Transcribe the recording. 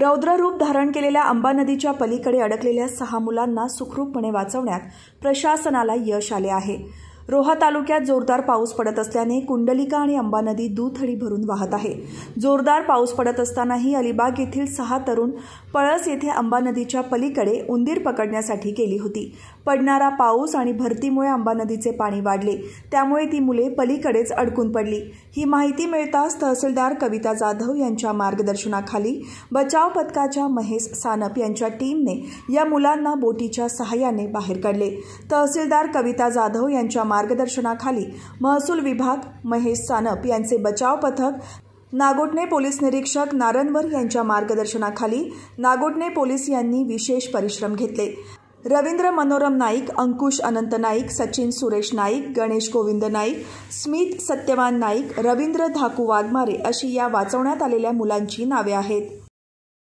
रौद्ररूप धारण केलेल्या अंबा नदीच्या पलीकडे अडकलेल्या सहा मुलांना सुखरूपपणे वाचवण्यात प्रशासनाला यश आले आहे रोहा तालुक्यात जोरदार पाऊस पडत असल्याने कुंडलिका आणि अंबा नदी दुथडी भरून वाहत आहे जोरदार पाऊस पडत असतानाही अलिबाग येथील सहा तरुण पळस येथे अंबा नदीच्या पलीकडे उंदीर पकडण्यासाठी गेली होती पडणारा पाऊस आणि भरतीमुळे अंबा नदीचे पाणी वाढले त्यामुळे ती मुले पलीकडेच अडकून पडली ही माहिती मिळताच तहसीलदार कविता जाधव यांच्या मार्गदर्शनाखाली बचाव पथकाच्या महेश सानप यांच्या टीमने या मुलांना बोटीच्या सहाय्याने बाहेर काढले तहसीलदार कविता जाधव यांच्या मार्गदर्शनाखाली महसूल विभाग महेश सानप यांचे बचाव पथक नागोटणे पोलीस निरीक्षक नारनवर यांच्या मार्गदर्शनाखाली नागोटणे पोलीस यांनी विशेष परिश्रम घेतले रवींद्र मनोरम नाईक अंकुश अनंत नाईक सचिन सुरेश नाईक गणेश गोविंद नाईक स्मित सत्यवान नाईक रवींद्र धाकू वाघमारे अशी या वाचवण्यात आलेल्या मुलांची नावे आहेत